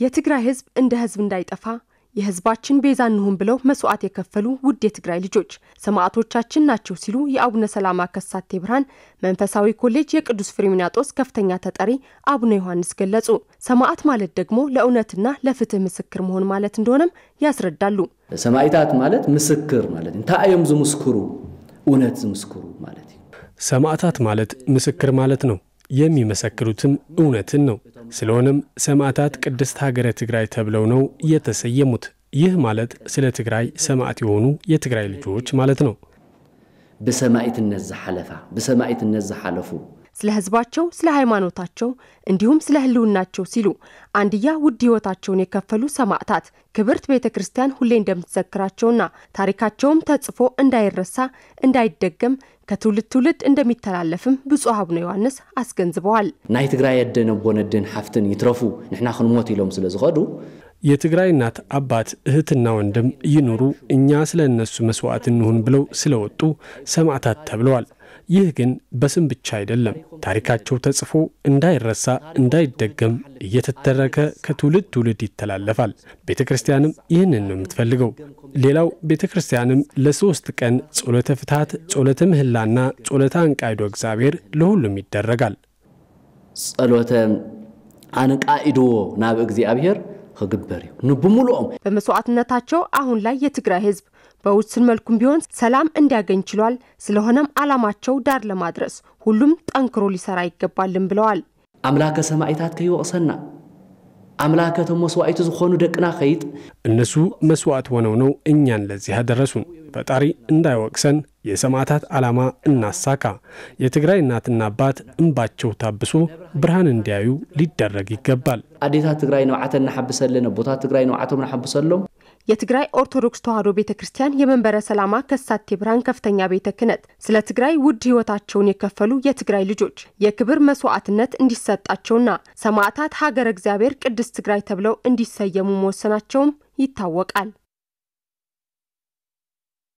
የትግራይ ህዝብ እንደ ህዝብ እንዳይጠፋ የህዝባችን ቤዛ እንሁን ብለው መስዋዕት የከፈሉ ውድ የትግራይ ልጆች ሰማዕቶቻችን ናቸው ሲሉ የአቡነ ሰላማ ከሳቴ ብርሃን መንፈሳዊ ኮሌጅ የቅዱስ ፍሬምናጦስ ከፍተኛ ተጠሪ አቡነ ዮሐንስ ገለጹ። ሰማዕት ማለት ደግሞ ለእውነትና ለፍትህ ምስክር መሆን ማለት እንደሆነም ያስረዳሉ። ሰማዕታት ማለት ምስክር ማለት ታእዮም ዝምስክሩ እውነት ዝምስክሩ ማለት ሰማዕታት ማለት ምስክር ማለት ነው። የሚመሰክሩትም እውነትን ነው። ስለሆነም ሰማዕታት ቅድስት ሀገረ ትግራይ ተብለው ነው የተሰየሙት። ይህ ማለት ስለ ትግራይ ሰማዕት የሆኑ የትግራይ ልጆች ማለት ነው። ብሰማዕትነት ዝሓለፋ ብሰማዕትነት ዝሓለፉ ስለ ህዝባቸው፣ ስለ ሃይማኖታቸው እንዲሁም ስለ ህልውናቸው ሲሉ አንድያ ውድ ህይወታቸውን የከፈሉ ሰማዕታት ክብርት ቤተ ክርስቲያን ሁሌ እንደምትዘክራቸውና ታሪካቸውም ተጽፎ እንዳይረሳ እንዳይደገም ከትውልድ ትውልድ እንደሚተላለፍም ብፁዕ አቡነ ዮሐንስ አስገንዝበዋል። ናይ ትግራይ የደነ ቦነድን ሀፍትን ይትረፉ ንሕና ክንሞት ኢሎም ስለ ዝኸዱ የትግራይ እናት አባት፣ እህትና ወንድም ይኑሩ እኛ ስለ እነሱ መስዋዕት እንሁን ብለው ስለወጡ ሰማዕታት ተብለዋል። ይህ ግን በስም ብቻ አይደለም። ታሪካቸው ተጽፎ እንዳይረሳ እንዳይደገም እየተደረገ ከትውልድ ትውልድ ይተላለፋል። ቤተ ክርስቲያንም ይህንን ነው የምትፈልገው። ሌላው ቤተ ክርስቲያንም ለሶስት ቀን ጸሎተ ፍትሐት፣ ጸሎተ ምህላና ጸሎተ አንቃይዶ እግዚአብሔር ለሁሉም ይደረጋል። ጸሎተ አንቃኢዶ ናብ እግዚአብሔር ክግበር እዩ ንብሙሉኦም በመስዋዕትነታቸው አሁን ላይ የትግራይ ህዝብ በውስን መልኩም ቢሆን ሰላም እንዲያገኝ ችሏል። ስለሆነም ዓላማቸው ዳር ለማድረስ ሁሉም ጠንክሮ ሊሰራ ይገባልን ብለዋል። አምላከ ሰማይታት ከይወቅሰና ኣምላከ እቶም መስዋዕቱ ዝኾኑ ደቅና ኸይጥ እነሱ መስዋዕት ሆነው ነው እኛን ለዚህ ያደረሱን። ፈጣሪ እንዳይወቅሰን የሰማዕታት ዓላማ እናሳካ። የትግራይ እናትና አባት እምባቸው ታብሶ ብርሃን እንዲያዩ ሊደረግ ይገባል። አዴታት ትግራይ ነውዓተ እናሓብሰለን ኣቦታት ትግራይ ነውዓቶም እናሓብሰሎም የትግራይ ኦርቶዶክስ ተዋሕዶ ቤተ ክርስቲያን የመንበረ ሰላማ ከሳቴ ብርሃን ከፍተኛ ቤተ ክህነት ስለ ትግራይ ውድ ሕይወታቸውን የከፈሉ የትግራይ ልጆች የክብር መስዋዕትነት እንዲሰጣቸውና ሰማዕታት ሀገረ እግዚአብሔር ቅድስት ትግራይ ተብለው እንዲሰየሙ መወሰናቸውም ይታወቃል።